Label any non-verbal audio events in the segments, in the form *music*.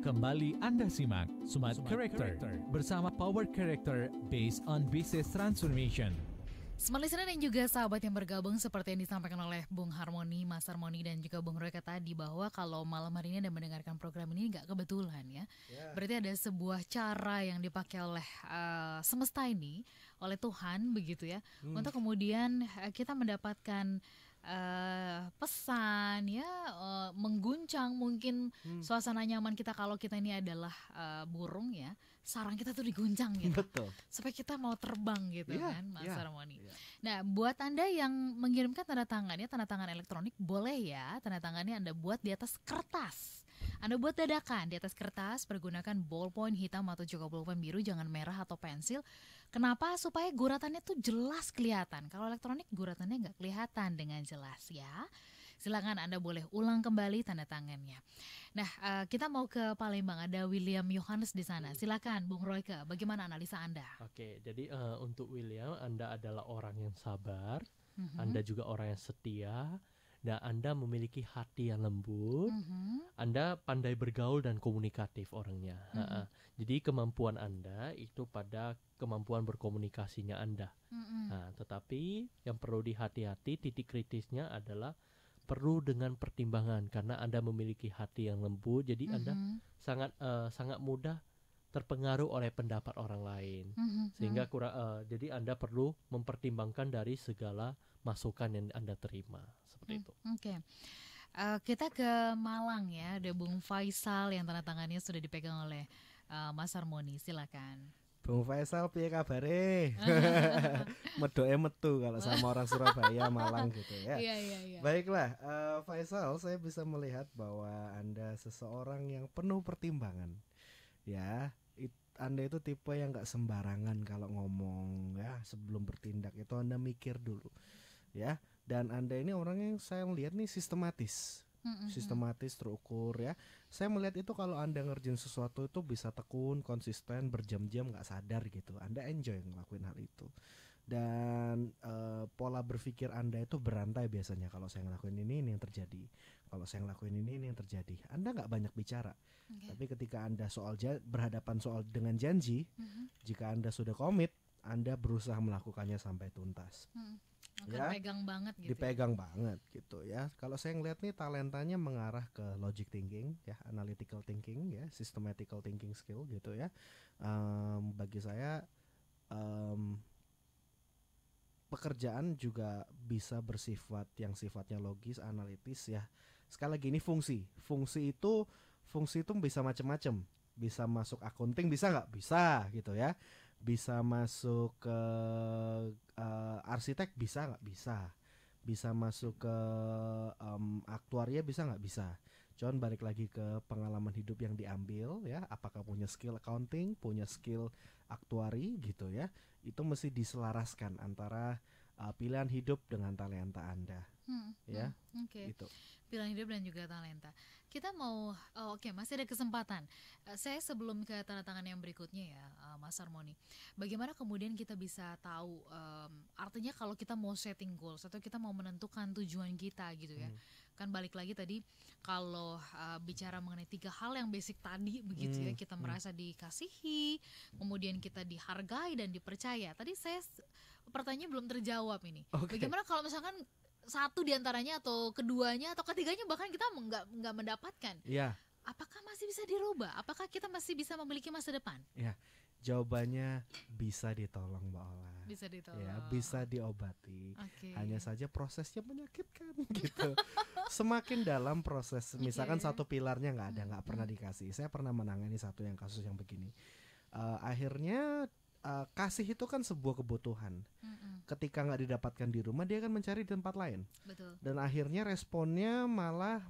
Kembali Anda simak Smart, Character, bersama Power Character based on Business Transformation. Smart listener dan juga sahabat yang bergabung seperti yang disampaikan oleh Bung Harmoni, Mas Harmoni dan juga Bung Royka tadi bahwa kalau malam hari ini Anda mendengarkan program ini nggak kebetulan ya. Yeah. Berarti ada sebuah cara yang dipakai oleh uh, semesta ini, oleh Tuhan begitu ya, hmm. untuk kemudian eh, kita mendapatkan uh, pesan ya Eh, mengguncang mungkin hmm. suasana nyaman kita kalau kita ini adalah uh, burung ya sarang kita tuh diguncang gitu Betul. supaya kita mau terbang gitu yeah, kan Mas yeah, Yeah. Nah buat anda yang mengirimkan tanda tangannya tanda tangan elektronik boleh ya tanda tangannya anda buat di atas kertas. Anda buat dadakan di atas kertas, pergunakan ballpoint hitam atau juga ballpoint biru, jangan merah atau pensil. Kenapa? Supaya guratannya tuh jelas kelihatan. Kalau elektronik guratannya nggak kelihatan dengan jelas ya. Silakan Anda boleh ulang kembali tanda tangannya. Nah, eh, kita mau ke Palembang ada William Yohanes di sana. Silakan Bung Royke, bagaimana analisa Anda? Oke, jadi uh, untuk William Anda adalah orang yang sabar, mm -hmm. Anda juga orang yang setia dan Anda memiliki hati yang lembut, mm -hmm. Anda pandai bergaul dan komunikatif orangnya. Mm -hmm. Jadi kemampuan Anda itu pada kemampuan berkomunikasinya Anda. Mm -hmm. nah, tetapi yang perlu dihati-hati titik kritisnya adalah perlu dengan pertimbangan karena Anda memiliki hati yang lembut jadi mm -hmm. Anda sangat uh, sangat mudah terpengaruh oleh pendapat orang lain. Mm -hmm. Sehingga mm-hmm. kurang uh, jadi Anda perlu mempertimbangkan dari segala masukan yang Anda terima seperti mm -hmm. itu. Oke. Okay. Uh, eh, kita ke Malang ya, ada Bung Faisal yang tanda tangannya sudah dipegang oleh uh, Mas Harmoni. Silakan. Bung Faisal piye kabare? *laughs* Medoke metu kalau sama orang Surabaya Malang gitu ya. Iya iya iya. Baiklah, uh, Faisal saya bisa melihat bahwa Anda seseorang yang penuh pertimbangan. Ya, it, Anda itu tipe yang nggak sembarangan kalau ngomong ya, sebelum bertindak itu Anda mikir dulu. Ya, dan Anda ini orang yang saya lihat nih sistematis sistematis terukur ya. Saya melihat itu kalau anda ngerjain sesuatu itu bisa tekun, konsisten, berjam-jam nggak sadar gitu. Anda enjoy ngelakuin hal itu dan e, pola berpikir anda itu berantai biasanya. Kalau saya ngelakuin ini ini yang terjadi. Kalau saya ngelakuin ini ini yang terjadi. Anda nggak banyak bicara, okay. tapi ketika anda soal berhadapan soal dengan janji, mm-hmm. jika anda sudah komit, anda berusaha melakukannya sampai tuntas. Mm-hmm akan ya, pegang banget gitu. Ya. Dipegang ya? banget gitu ya. Kalau saya ngeliat nih talentanya mengarah ke logic thinking ya, analytical thinking ya, systematical thinking skill gitu ya. Um, bagi saya um, pekerjaan juga bisa bersifat yang sifatnya logis, analitis ya. Sekali lagi ini fungsi. Fungsi itu fungsi itu bisa macam-macam. Bisa masuk accounting bisa nggak? Bisa gitu ya bisa masuk ke uh, arsitek bisa nggak bisa bisa masuk ke um, aktuaria bisa nggak bisa John balik lagi ke pengalaman hidup yang diambil ya apakah punya skill accounting punya skill aktuari gitu ya itu mesti diselaraskan antara uh, pilihan hidup dengan talenta Anda Hmm, hmm, ya. Hmm, Oke. Okay. Itu. Pilihan hidup dan juga talenta. Kita mau oh, oke, okay, masih ada kesempatan. Uh, saya sebelum ke tanda tangan yang berikutnya ya, uh, Mas Harmoni. Bagaimana kemudian kita bisa tahu um, artinya kalau kita mau setting goals atau kita mau menentukan tujuan kita gitu ya. Hmm. Kan balik lagi tadi kalau uh, bicara mengenai tiga hal yang basic tadi begitu ya, hmm. ya, kita hmm. merasa dikasihi, kemudian kita dihargai dan dipercaya. Tadi saya pertanyaan belum terjawab ini. Okay. Bagaimana kalau misalkan satu diantaranya atau keduanya atau ketiganya bahkan kita nggak nggak mendapatkan. Iya. Apakah masih bisa dirubah? Apakah kita masih bisa memiliki masa depan? Iya. Jawabannya bisa ditolong Mbak Ola. Bisa ditolong. Ya, bisa diobati. Okay. Hanya saja prosesnya menyakitkan *laughs* gitu. Semakin dalam proses, misalkan okay. satu pilarnya nggak ada, nggak pernah dikasih. Saya pernah menangani satu yang kasus yang begini. Uh, akhirnya uh, kasih itu kan sebuah kebutuhan. Mm-mm. Ketika nggak didapatkan di rumah, dia akan mencari di tempat lain. Betul. Dan akhirnya responnya malah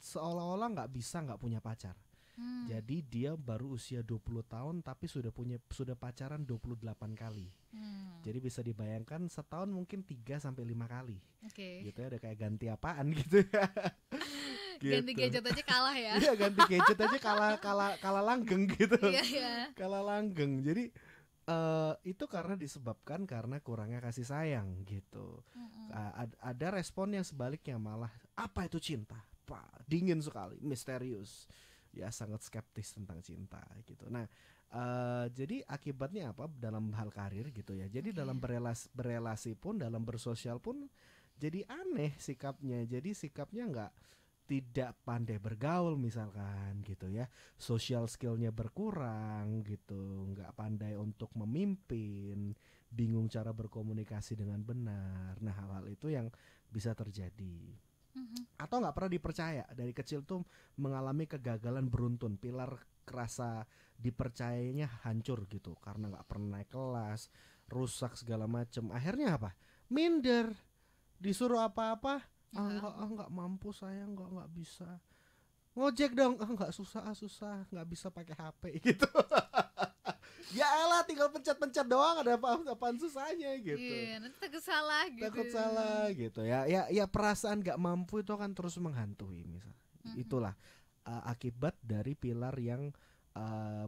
seolah-olah nggak bisa nggak punya pacar. Hmm. Jadi dia baru usia 20 tahun tapi sudah punya sudah pacaran 28 kali. Hmm. Jadi bisa dibayangkan setahun mungkin 3 sampai 5 kali. Okay. Gitu ya ada kayak ganti apaan *laughs* gitu ya. *laughs* gitu. Ganti gadget aja kalah ya. Iya, ganti gadget aja kalah kalah kalah langgeng gitu. *laughs* Iya, iya. Kalah langgeng. Jadi Uh, itu karena disebabkan karena kurangnya kasih sayang gitu. Mm -hmm. uh, ada respon yang sebaliknya malah apa itu cinta? Pak, dingin sekali, misterius. Ya sangat skeptis tentang cinta gitu. Nah, uh, jadi akibatnya apa dalam hal karir gitu ya. Jadi okay. dalam berelas berelasi pun, dalam bersosial pun jadi aneh sikapnya. Jadi sikapnya enggak tidak pandai bergaul misalkan gitu ya social skillnya berkurang gitu nggak pandai untuk memimpin bingung cara berkomunikasi dengan benar nah hal-hal itu yang bisa terjadi mm-hmm. atau nggak pernah dipercaya dari kecil tuh mengalami kegagalan beruntun pilar kerasa dipercayanya hancur gitu karena nggak pernah naik kelas rusak segala macem akhirnya apa minder disuruh apa-apa ah enggak iya. ah nggak mampu saya enggak enggak bisa ngojek dong ah nggak susah ah susah enggak bisa pakai HP *laughs* gitu ya elah tinggal pencet-pencet doang ada apa apa susahnya gitu iya nanti takut salah gitu takut salah gitu ya ya ya perasaan gak mampu itu akan terus menghantui misal -hmm. itulah uh, akibat dari pilar yang uh,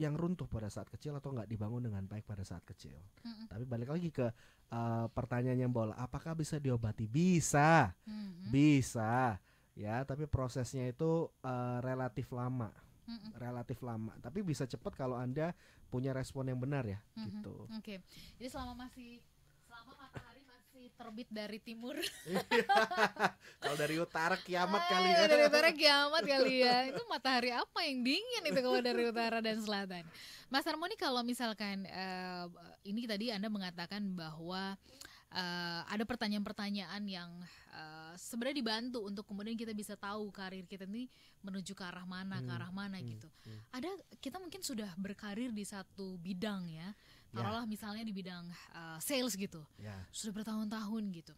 yang runtuh pada saat kecil atau nggak dibangun dengan baik pada saat kecil. Mm-hmm. Tapi balik lagi ke uh, pertanyaan yang bola, apakah bisa diobati? Bisa, mm-hmm. bisa, ya. Tapi prosesnya itu uh, relatif lama, mm-hmm. relatif lama. Tapi bisa cepat kalau anda punya respon yang benar ya, mm-hmm. gitu. Oke, okay. jadi selama masih selama terbit dari timur. Iya. kalau dari utara kiamat Ay, ah, kali ya. Dari utara kiamat kali ya. Itu matahari apa yang dingin itu kalau dari utara dan selatan. Mas Harmoni kalau misalkan uh, ini tadi Anda mengatakan bahwa uh, ada pertanyaan-pertanyaan yang uh, sebenarnya dibantu untuk kemudian kita bisa tahu karir kita ini menuju ke arah mana, hmm, ke arah mana hmm, gitu. Hmm. Ada kita mungkin sudah berkarir di satu bidang ya, Ya. taruhlah yeah. misalnya di bidang uh, sales gitu yeah. sudah bertahun-tahun gitu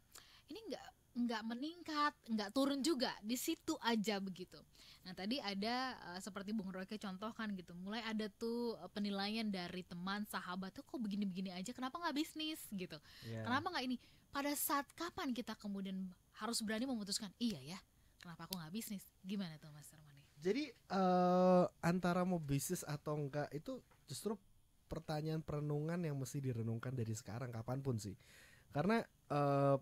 ini nggak nggak meningkat nggak turun juga di situ aja begitu nah tadi ada uh, seperti bung Roke contohkan gitu mulai ada tuh eh, penilaian dari teman sahabat tuh kok begini-begini aja kenapa nggak bisnis gitu yeah. kenapa nggak ini pada saat kapan kita kemudian harus berani memutuskan iya ya kenapa aku nggak bisnis gimana tuh mas Armani jadi uh, antara mau bisnis atau enggak itu justru pertanyaan perenungan yang mesti direnungkan dari sekarang kapanpun sih karena uh,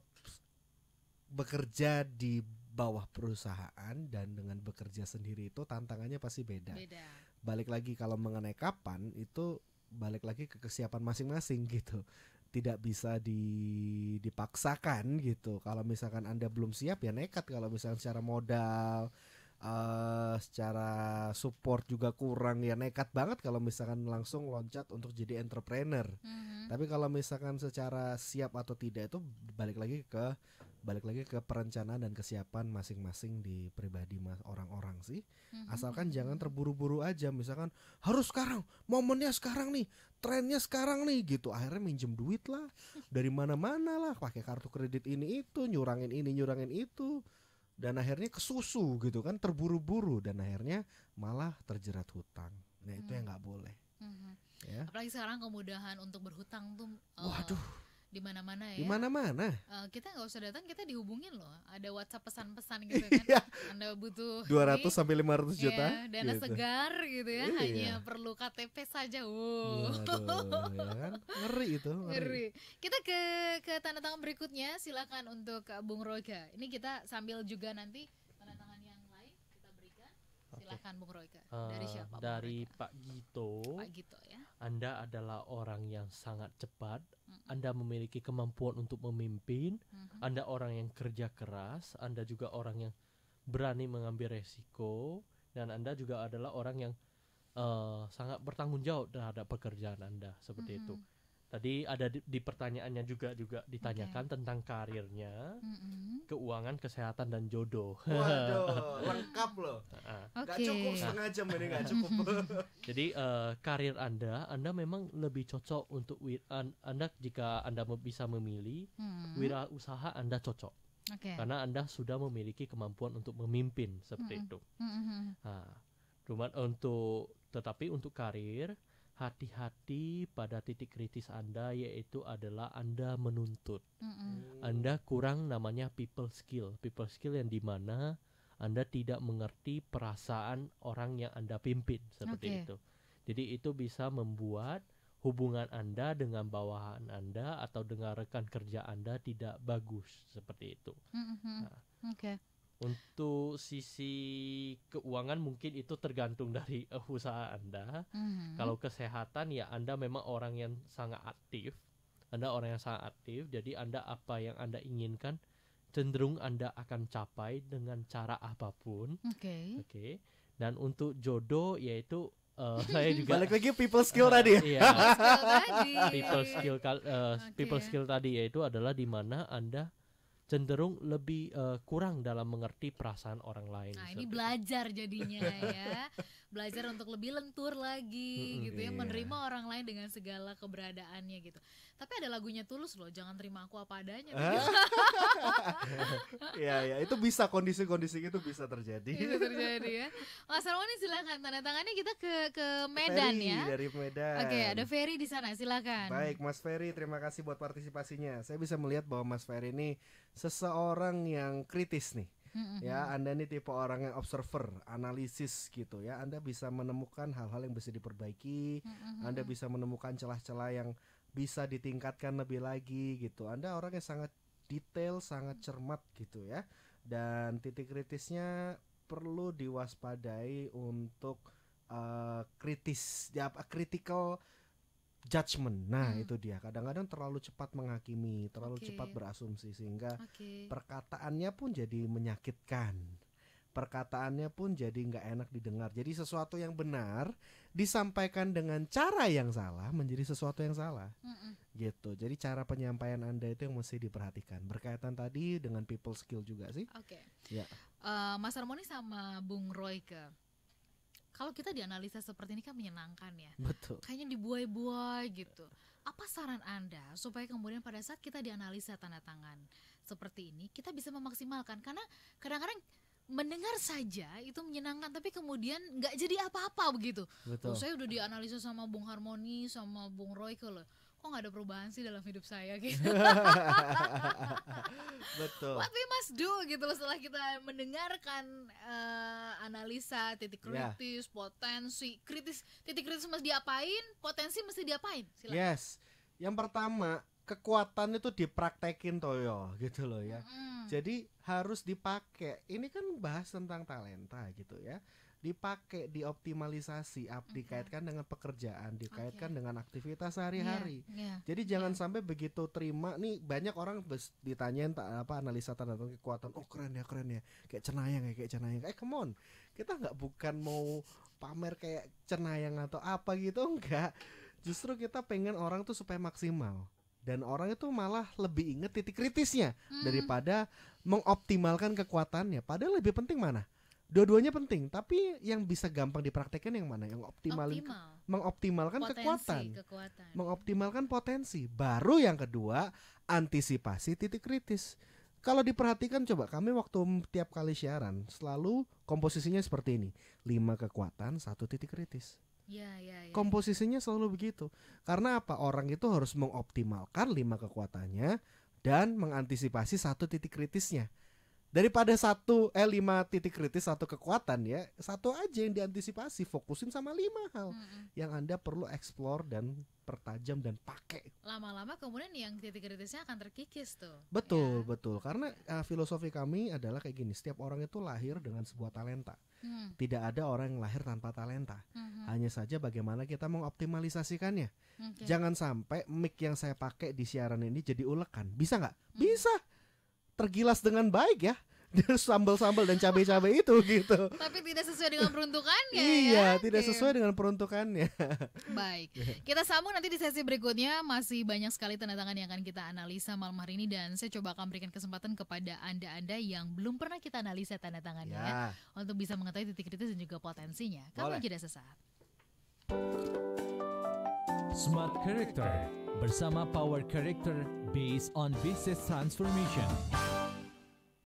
bekerja di bawah perusahaan dan dengan bekerja sendiri itu tantangannya pasti beda. beda. Balik lagi kalau mengenai kapan itu balik lagi ke kesiapan masing-masing *laughs* gitu. Tidak bisa di, dipaksakan gitu. Kalau misalkan Anda belum siap ya nekat kalau misalkan secara modal, uh, secara support juga kurang ya nekat banget kalau misalkan langsung loncat untuk jadi entrepreneur. Mm-hmm. Tapi kalau misalkan secara siap atau tidak itu balik lagi ke balik lagi ke perencanaan dan kesiapan masing-masing di pribadi orang-orang sih. Mm-hmm. Asalkan jangan terburu-buru aja misalkan harus sekarang, momennya sekarang nih, trennya sekarang nih gitu. Akhirnya minjem duit lah dari mana-mana lah, pakai kartu kredit ini itu, nyurangin ini, nyurangin itu dan akhirnya kesusu gitu kan terburu-buru dan akhirnya malah terjerat hutang. Nah itu hmm. yang nggak boleh. Hmm. Ya. Apalagi sekarang kemudahan untuk berhutang tuh. Uh, Waduh di mana-mana ya. Di mana-mana. Uh, kita nggak usah datang, kita dihubungin loh. Ada WhatsApp pesan-pesan gitu *laughs* iya. kan. Anda butuh 200 *laughs* ratus sampai ratus juta. yeah, dana gitu. segar gitu ya, yeah. hanya perlu KTP saja. Wow. Waduh, ya kan? Ngeri itu, ngeri. ngeri. Kita ke ke tanda tangan berikutnya silakan untuk eh, Bung Roga. Ini kita sambil juga nanti Silahkan Bung Royke. Uh, dari siapa? Bung Royke? Pak Gito. Pak Gito ya. Anda adalah orang yang sangat cepat. Mm hmm Anda memiliki kemampuan untuk memimpin. Mm -hmm. Anda orang yang kerja keras. Anda juga orang yang berani mengambil resiko. Dan Anda juga adalah orang yang uh, sangat bertanggung jawab terhadap pekerjaan Anda seperti mm -hmm. itu mm-hmm. Tadi ada di, di pertanyaannya juga juga ditanyakan okay. tentang karirnya, mm-hmm. keuangan, kesehatan dan jodoh. *laughs* Waduh, lengkap loh. Okay. Gak cukup setengah jam ini gak cukup. *laughs* Jadi uh, karir Anda, Anda memang lebih cocok untuk Anda jika Anda bisa memilih mm-hmm. wirausaha Anda cocok. Okay. Karena Anda sudah memiliki kemampuan untuk memimpin seperti mm-hmm. itu. Mm-hmm. Nah, cuman untuk tetapi untuk karir hati-hati pada titik kritis Anda yaitu adalah Anda menuntut. Mm-hmm. Anda kurang namanya people skill. People skill yang dimana Anda tidak mengerti perasaan orang yang Anda pimpin seperti okay. itu. Jadi itu bisa membuat hubungan Anda dengan bawahan Anda atau dengan rekan kerja Anda tidak bagus seperti itu. Mm-hmm. Nah, untuk sisi keuangan mungkin itu tergantung dari uh, usaha Anda. Mm-hmm. Kalau kesehatan ya Anda memang orang yang sangat aktif. Anda orang yang sangat aktif, jadi Anda apa yang Anda inginkan cenderung Anda akan capai dengan cara apapun. Oke. Okay. Oke. Okay. Dan untuk jodoh yaitu uh, *laughs* saya juga balik lagi people skill uh, tadi. Ya? Iya. People skill tadi. people skill uh, eh, okay. people skill tadi yaitu adalah di mana Anda cenderung lebih uh, kurang dalam mengerti perasaan orang lain. Nah, ini belajar jadinya *laughs* ya. belajar untuk lebih lentur lagi hmm, gitu ya, iya. menerima orang lain dengan segala keberadaannya gitu. Tapi ada lagunya Tulus loh, jangan terima aku apa adanya. *laughs* Iya, ya, itu bisa kondisi-kondisi itu bisa terjadi. Bisa terjadi ya. Mas oh, Arwani silakan tanda tangannya kita ke ke Medan Ferry, ya. dari Medan. Oke, okay, ada Ferry di sana, silakan. Baik, Mas Ferry, terima kasih buat partisipasinya. Saya bisa melihat bahwa Mas Ferry ini seseorang yang kritis nih. Ya, Anda ini tipe orang yang observer, analisis gitu ya. Anda bisa menemukan hal-hal yang bisa diperbaiki, Anda bisa menemukan celah-celah yang bisa ditingkatkan lebih lagi gitu. Anda orang yang sangat detail, sangat cermat gitu ya. Dan titik kritisnya perlu diwaspadai untuk uh, kritis, ya kritikal judgement. Nah, hmm. itu dia. Kadang-kadang terlalu cepat menghakimi, terlalu okay. cepat berasumsi sehingga okay. perkataannya pun jadi menyakitkan. Perkataannya pun jadi nggak enak didengar. Jadi sesuatu yang benar disampaikan dengan cara yang salah menjadi sesuatu yang salah. Mm -mm. Gitu. Jadi cara penyampaian Anda itu yang mesti diperhatikan. Berkaitan tadi dengan people skill juga sih. Oke. Okay. Ya. Uh, Mas Harmoni sama Bung Royke kalau kita dianalisa seperti ini kan menyenangkan ya. Betul. Kayaknya dibuai-buai gitu. Apa saran Anda supaya kemudian pada saat kita dianalisa tanda tangan seperti ini kita bisa memaksimalkan karena kadang-kadang mendengar saja itu menyenangkan tapi kemudian nggak jadi apa-apa begitu. Betul. Oh, saya udah dianalisa sama Bung Harmoni sama Bung Royke loh kok nggak ada perubahan sih dalam hidup saya *laughs* gitu betul what we must do gitu loh setelah kita mendengarkan uh, analisa titik ya. kritis yeah. potensi kritis titik kritis mesti diapain potensi mesti diapain Silahkan. yes yang pertama kekuatan itu dipraktekin toyo gitu loh ya. Mm. Jadi harus dipakai. Ini kan bahas tentang talenta gitu ya dipakai dioptimalisasi dikaitkan okay. dikaitkan dengan pekerjaan dikaitkan okay. dengan aktivitas sehari-hari yeah, yeah, jadi jangan iya. sampai begitu terima nih banyak orang ditanyain tak apa analisa tanda tanda kekuatan oh keren ya keren ya kayak cenayang ya kayak cenayang eh come on kita nggak bukan mau pamer kayak cenayang atau apa gitu enggak justru kita pengen orang tuh supaya maksimal dan orang itu malah lebih inget titik kritisnya hmm. daripada mengoptimalkan kekuatannya padahal lebih penting mana Dua-duanya penting, tapi yang bisa gampang dipraktekkan yang mana? Yang optimalin, Optimal. mengoptimalkan potensi, kekuatan, kekuatan, mengoptimalkan potensi. Baru yang kedua, antisipasi titik kritis. Kalau diperhatikan coba kami waktu tiap kali siaran selalu komposisinya seperti ini, lima kekuatan, satu titik kritis. Ya, ya, ya. Komposisinya selalu begitu. Karena apa? Orang itu harus mengoptimalkan lima kekuatannya dan mengantisipasi satu titik kritisnya daripada satu eh lima titik kritis satu kekuatan ya satu aja yang diantisipasi fokusin sama lima hal hmm. yang anda perlu explore dan pertajam dan pakai lama-lama kemudian yang titik kritisnya akan terkikis tuh betul ya. betul karena uh, filosofi kami adalah kayak gini setiap orang itu lahir dengan sebuah talenta hmm. tidak ada orang yang lahir tanpa talenta hmm. hanya saja bagaimana kita mengoptimalisasikannya okay. jangan sampai mic yang saya pakai di siaran ini jadi ulekan bisa nggak hmm. bisa tergilas dengan baik ya *laughs* sambal-sambal dan cabai-cabai itu gitu. Tapi tidak sesuai dengan peruntukannya. Ya. iya, ya? tidak okay. sesuai dengan peruntukannya. *laughs* Baik, kita sambung nanti di sesi berikutnya masih banyak sekali tanda tangan yang akan kita analisa malam hari ini dan saya coba akan berikan kesempatan kepada anda-anda yang belum pernah kita analisa tanda tangannya ya. ya untuk bisa mengetahui titik kritis dan juga potensinya. Kamu tidak sesaat. Smart Character bersama Power Character based on business transformation.